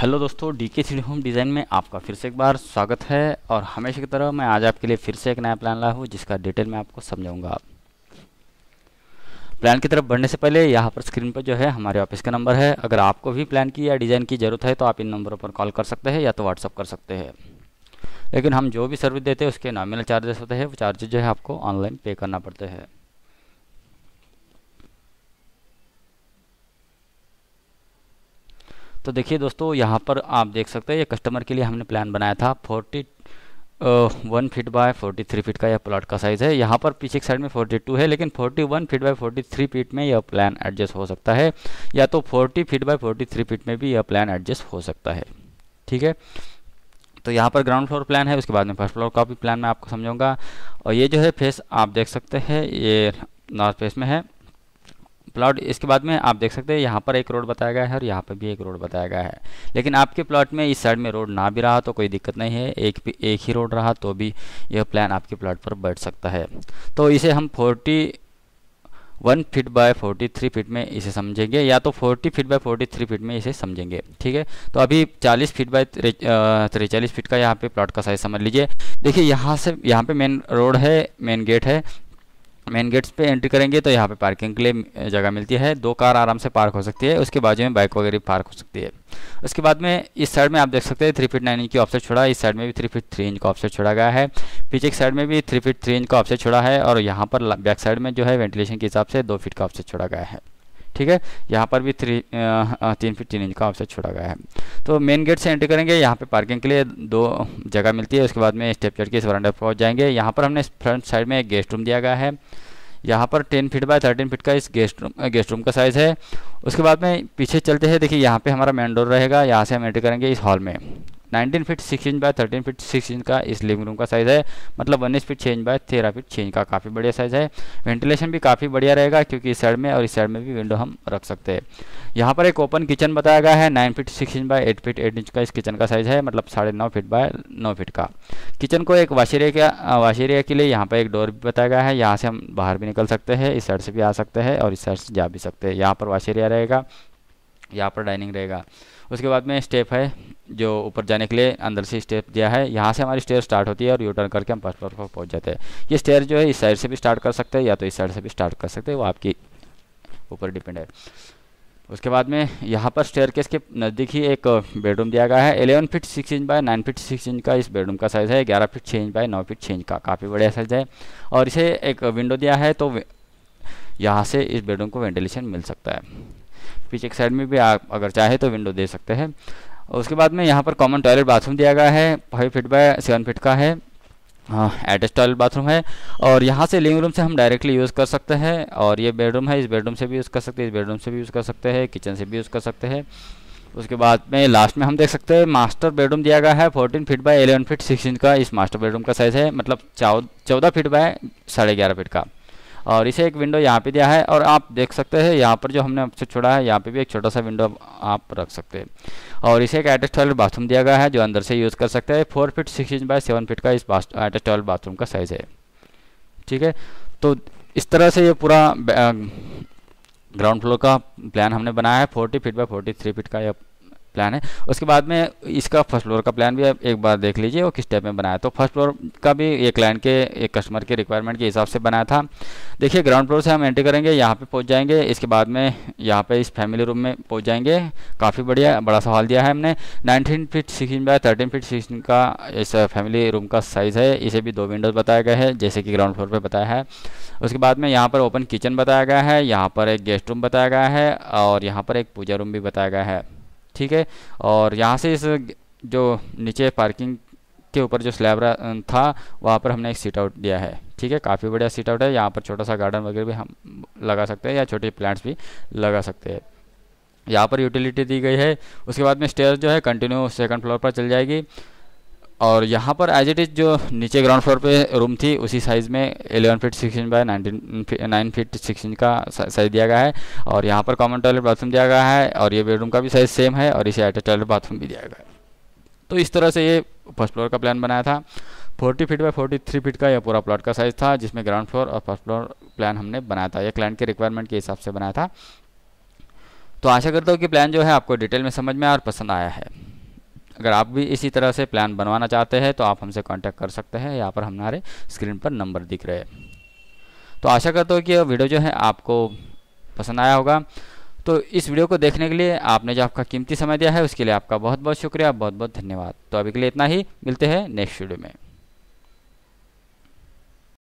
hello दोस्तों D के सी home design में आपका फिर से एक बार स्वागत है और हमेशा की तरह मैं आज आपके लिए फिर से एक नया प्लान लाया हूँ जिसका डिटेल मैं आपको समझाऊंगा प्लान की तरफ बढ़ने से पहले यहाँ पर स्क्रीन पर जो है हमारे ऑफिस का नंबर है अगर आपको भी प्लान की या डिज़ाइन की ज़रूरत है तो आप इन नंबरों पर कॉल कर सकते हैं या तो व्हाट्सअप कर सकते हैं लेकिन हम जो भी सर्विस देते हैं उसके नॉमिनल चार्जेस होते हैं वो चार्जेस जो है आपको ऑनलाइन पे करना पड़ते हैं तो देखिए दोस्तों यहाँ पर आप देख सकते हैं ये कस्टमर के लिए हमने प्लान बनाया था forty one feet by forty three feet का यह प्लॉट का साइज़ है यहाँ पर पीछे की साइड में फोर्टी टू है लेकिन forty one feet by forty three feet में यह प्लान एडजस्ट हो सकता है या तो forty feet by forty three feet में भी यह प्लान एडजस्ट हो सकता है ठीक है तो यहाँ पर ग्राउंड फ्लोर प्लान है उसके बाद में फर्स्ट फ्लोर का भी प्लान मैं आपको समझूंगा और ये जो है फेस आप देख सकते हैं ये नॉर्थ फेस में है प्लॉट इसके बाद में आप देख सकते हैं यहाँ पर एक रोड बताया गया है और यहाँ पर भी एक रोड बताया गया है लेकिन आपके प्लॉट में इस साइड में रोड ना भी रहा तो कोई दिक्कत नहीं है एक एक ही रोड रहा तो भी यह प्लान आपके प्लॉट पर बैठ सकता है तो इसे हम forty one feet by forty three feet में इसे समझेंगे या तो forty feet by forty three feet में इसे समझेंगे ठीक है तो अभी चालीस फीट बाय त्रेचालीस फीट का यहाँ पे प्लॉट का साइज समझ लीजिए देखिए यहाँ से यहाँ पे मेन रोड है मेन गेट है मेन गेट्स पे एंट्री करेंगे तो यहाँ पे पार्किंग के लिए जगह मिलती है दो कार आराम से पार्क हो सकती है उसके बाजू में बाइक वगैरह पार्क हो सकती है उसके बाद में इस साइड में आप देख सकते हैं थ्री फीट नाइन इंच की ऑफसेट छोड़ा इस साइड में भी थ्री फीट थ्री इंच का ऑफसेट छोड़ा गया है पीछे की साइड में भी थ्री फीट थ्री इंच का ऑफसेट छोड़ा है और यहाँ पर बैक साइड में जो है वेंटिलेशन के हिसाब से दो फीट का ऑफसेट छोड़ा गया है ठीक है यहाँ पर भी थ्री तीन फीट तीन इंच का ऑफसेट छोड़ा गया है तो मेन गेट से एंट्री करेंगे यहाँ पे पार्किंग के लिए दो जगह मिलती है उसके बाद में स्टेप चढ़ के इस वरांडा पहुँच जाएंगे यहाँ पर हमने फ्रंट साइड में एक गेस्ट रूम दिया गया है यहाँ पर ten feet by thirteen feet का इस गेस्ट रूम गेस्ट रूम का साइज़ है उसके बाद में पीछे चलते हैं देखिए यहाँ पे हमारा मेन डोर रहेगा यहाँ से हम एंट्री करेंगे इस हॉल में 19 feet 6 inch by 13 feet 6 inch का इस लिविंग रूम का साइज़ है मतलब उन्नीस फीट छः इंच बाय तेरह फीट छः इंच का काफ़ी बढ़िया साइज़ है वेंटिलेशन भी काफ़ी बढ़िया रहेगा क्योंकि इस साइड में और इस साइड में भी विंडो हम रख सकते हैं यहाँ पर एक ओपन किचन बताया गया है nine feet six inch by eight feet eight inch का इस किचन का साइज़ है मतलब साढ़े नौ फीट बाय नौ फीट का किचन को एक वाश एरिया वाश एरिया के लिए यहाँ पर एक डोर भी बताया गया है यहाँ से हम बाहर भी निकल सकते हैं इस साइड से भी आ सकते हैं और इस साइड से जा भी सकते हैं यहाँ पर वाश एरिया रहेगा यहाँ पर डाइनिंग रहेगा उसके बाद में स्टेप है जो ऊपर जाने के लिए अंदर से स्टेप दिया है यहाँ से हमारी स्टेयर स्टार्ट होती है और यू टर्न करके हम फर्स्ट फ्लोर पर पहुँच जाते हैं ये स्टेयर जो है इस साइड से भी स्टार्ट कर सकते हैं या तो इस साइड से भी स्टार्ट कर सकते हैं वो आपकी ऊपर डिपेंड है उसके बाद में यहाँ पर स्टेयर केस के नज़दीक ही एक बेडरूम दिया गया है 11 feet 6 inch by 9 feet 6 inch का इस बेडरूम का साइज़ है 11 feet 6 inch by 9 feet 6 inch का काफ़ी बढ़िया साइज़ है और इसे एक विंडो दिया है तो यहाँ से इस बेडरूम को वेंटिलेशन मिल सकता है पीछे एक साइड में भी आप अगर चाहे तो विंडो दे सकते हैं उसके बाद में यहाँ पर कॉमन टॉयलेट बाथरूम दिया गया है five feet by seven feet का है एडजस्ट टॉयलेट बाथरूम है और यहाँ से लिविंग रूम से हम डायरेक्टली यूज़ कर सकते हैं और ये बेडरूम है इस बेडरूम से भी यूज़ कर सकते हैं इस बेडरूम से भी यूज़ कर सकते हैं किचन से भी यूज़ कर सकते हैं उसके बाद में लास्ट में हम देख सकते हैं मास्टर बेडरूम दिया गया है fourteen feet by eleven feet six inch का इस मास्टर बेडरूम का साइज़ है मतलब चौदह फीट बाय साढ़े ग्यारह फीट का और इसे एक विंडो यहाँ पे दिया है और आप देख सकते हैं यहाँ पर जो हमने आपसे छोड़ा है यहाँ पे भी एक छोटा सा विंडो आप रख सकते हैं और इसे एक अटैच टॉयलेट बाथरूम दिया गया है जो अंदर से यूज़ कर सकते हैं four feet six inch by seven feet का इस अटैच टॉयलेट बाथरूम का साइज़ है ठीक है तो इस तरह से ये पूरा ग्राउंड फ्लोर का प्लान हमने बनाया है forty feet by forty three feet का यह प्लान है उसके बाद में इसका फर्स्ट फ्लोर का प्लान भी आप एक बार देख लीजिए वो किस टाइप में बनाया तो फर्स्ट फ्लोर का भी एक क्लाइंट के एक कस्टमर के रिक्वायरमेंट के हिसाब से बनाया था देखिए ग्राउंड फ्लोर से हम एंट्री करेंगे यहाँ पे पहुँच जाएंगे इसके बाद में यहाँ पे इस फैमिली रूम में पहुँच जाएंगे काफ़ी बढ़िया बड़ा सवाल दिया है हमने nineteen feet six by thirteen feet six का इस फैमिली रूम का साइज़ है इसे भी दो विंडोज़ बताया गया है जैसे कि ग्राउंड फ्लोर पर बताया है उसके बाद में यहाँ पर ओपन किचन बताया गया है यहाँ पर एक गेस्ट रूम बताया गया है और यहाँ पर एक पूजा रूम भी बताया गया है ठीक है और यहाँ से इस जो नीचे पार्किंग के ऊपर जो स्लैब था वहाँ पर हमने एक सीट आउट दिया है ठीक है काफ़ी बढ़िया सीट आउट है यहाँ पर छोटा सा गार्डन वगैरह भी हम लगा सकते हैं या छोटे प्लांट्स भी लगा सकते हैं यहाँ पर यूटिलिटी दी गई है उसके बाद में स्टेयर जो है कंटिन्यू सेकंड फ्लोर पर चल जाएगी और यहाँ पर एज इट इज़ जो नीचे ग्राउंड फ्लोर पे रूम थी उसी साइज़ में eleven feet six inch by nineteen nine feet six inch का साइज़ दिया गया है और यहाँ पर कॉमन टॉयलेट बाथरूम दिया गया है और ये बेडरूम का भी साइज़ सेम है और इसे अटैच टॉयलेट बाथरूम भी दिया गया है तो इस तरह से ये फर्स्ट फ्लोर का प्लान बनाया था forty feet by forty three feet का यह पूरा प्लॉट का साइज़ था जिसमें ग्राउंड फ्लोर और फर्स्ट फ्लोर प्लान हमने बनाया था यह क्लाइंट के रिक्वायरमेंट के हिसाब से बनाया था तो आशा करता हूँ कि प्लान जो है आपको डिटेल में समझ में आया और पसंद आया है अगर आप भी इसी तरह से प्लान बनवाना चाहते हैं तो आप हमसे कॉन्टैक्ट कर सकते हैं यहाँ पर हमारे स्क्रीन पर नंबर दिख रहे तो आशा करता हूँ कि यह वीडियो जो है आपको पसंद आया होगा तो इस वीडियो को देखने के लिए आपने जो आपका कीमती समय दिया है उसके लिए आपका बहुत बहुत शुक्रिया बहुत बहुत धन्यवाद तो अभी के लिए इतना ही मिलते हैं नेक्स्ट वीडियो में